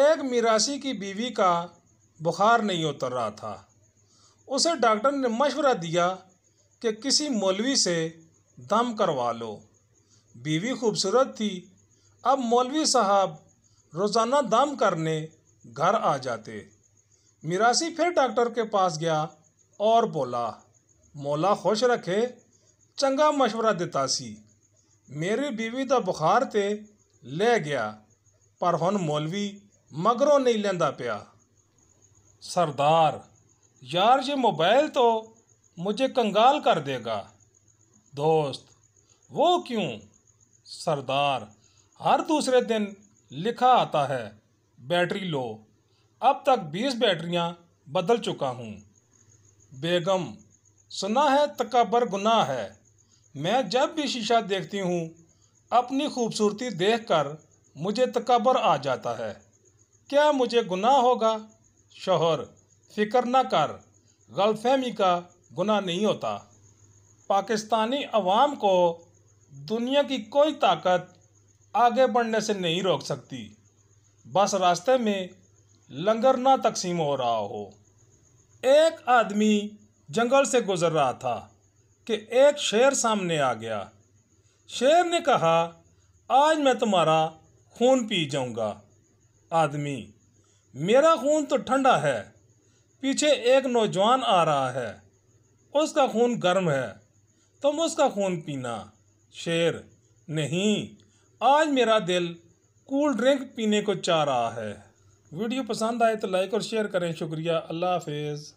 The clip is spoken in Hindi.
एक मीरासी की बीवी का बुखार नहीं उतर रहा था उसे डॉक्टर ने मशवरा दिया कि किसी मौलवी से दम करवा लो बीवी खूबसूरत थी अब मौलवी साहब रोज़ाना दम करने घर आ जाते मीरासी फिर डॉक्टर के पास गया और बोला मौला खुश रखे चंगा मशवरा देता सी मेरी बीवी का बुखार थे ले गया पर हन मौलवी मगरों नहीं लेंदा पिया सरदार यार ये मोबाइल तो मुझे कंगाल कर देगा दोस्त वो क्यों सरदार हर दूसरे दिन लिखा आता है बैटरी लो अब तक बीस बैटरियां बदल चुका हूँ बेगम सुना है तकबर गुनाह है मैं जब भी शीशा देखती हूँ अपनी खूबसूरती देखकर मुझे तकबर आ जाता है क्या मुझे गुनाह होगा शोहर फिक्र न कर गलतफहमी का गुनाह नहीं होता पाकिस्तानी अवाम को दुनिया की कोई ताकत आगे बढ़ने से नहीं रोक सकती बस रास्ते में लंगर ना तकसीम हो रहा हो एक आदमी जंगल से गुज़र रहा था कि एक शेर सामने आ गया शेर ने कहा आज मैं तुम्हारा खून पी जाऊंगा आदमी मेरा खून तो ठंडा है पीछे एक नौजवान आ रहा है उसका खून गर्म है तुम उसका खून पीना शेर नहीं आज मेरा दिल कूल ड्रिंक पीने को चाह रहा है वीडियो पसंद आए तो लाइक और शेयर करें शुक्रिया अल्लाह हाफिज़